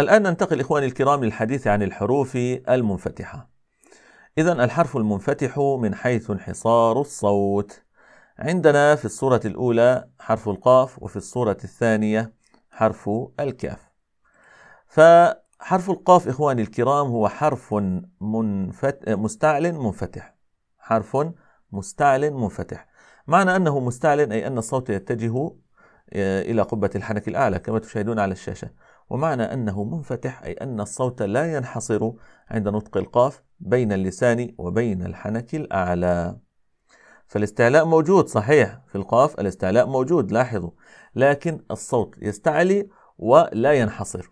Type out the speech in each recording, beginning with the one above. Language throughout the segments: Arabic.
الآن ننتقل إخواني الكرام للحديث عن الحروف المنفتحة. إذا الحرف المنفتح من حيث انحصار الصوت. عندنا في الصورة الأولى حرف القاف وفي الصورة الثانية حرف الكاف. فحرف القاف إخواني الكرام هو حرف منفت... مستعلن منفتح. حرف مستعلن منفتح. معنى أنه مستعلن أي أن الصوت يتجه إلى قبة الحنك الأعلى كما تشاهدون على الشاشة. ومعنى أنه منفتح أي أن الصوت لا ينحصر عند نطق القاف بين اللسان وبين الحنك الأعلى فالاستعلاء موجود صحيح في القاف الاستعلاء موجود لاحظوا لكن الصوت يستعلي ولا ينحصر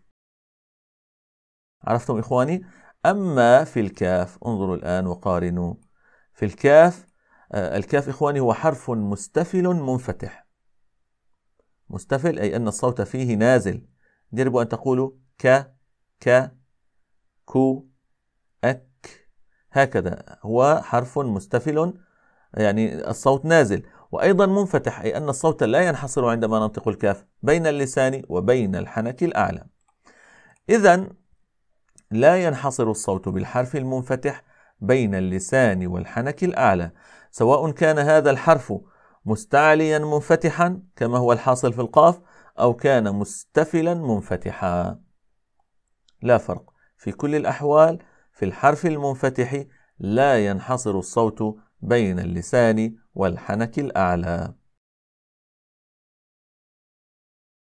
عرفتم إخواني أما في الكاف انظروا الآن وقارنوا في الكاف آه، الكاف إخواني هو حرف مستفل منفتح مستفل أي أن الصوت فيه نازل جربوا أن تقولوا ك ك كو أك هكذا هو حرف مستفل يعني الصوت نازل وأيضا منفتح أي أن الصوت لا ينحصر عندما ننطق الكاف بين اللسان وبين الحنك الأعلى إذا لا ينحصر الصوت بالحرف المنفتح بين اللسان والحنك الأعلى سواء كان هذا الحرف مستعليا منفتحا كما هو الحاصل في القاف أو كان مستفلا منفتحا لا فرق في كل الأحوال في الحرف المنفتح لا ينحصر الصوت بين اللسان والحنك الأعلى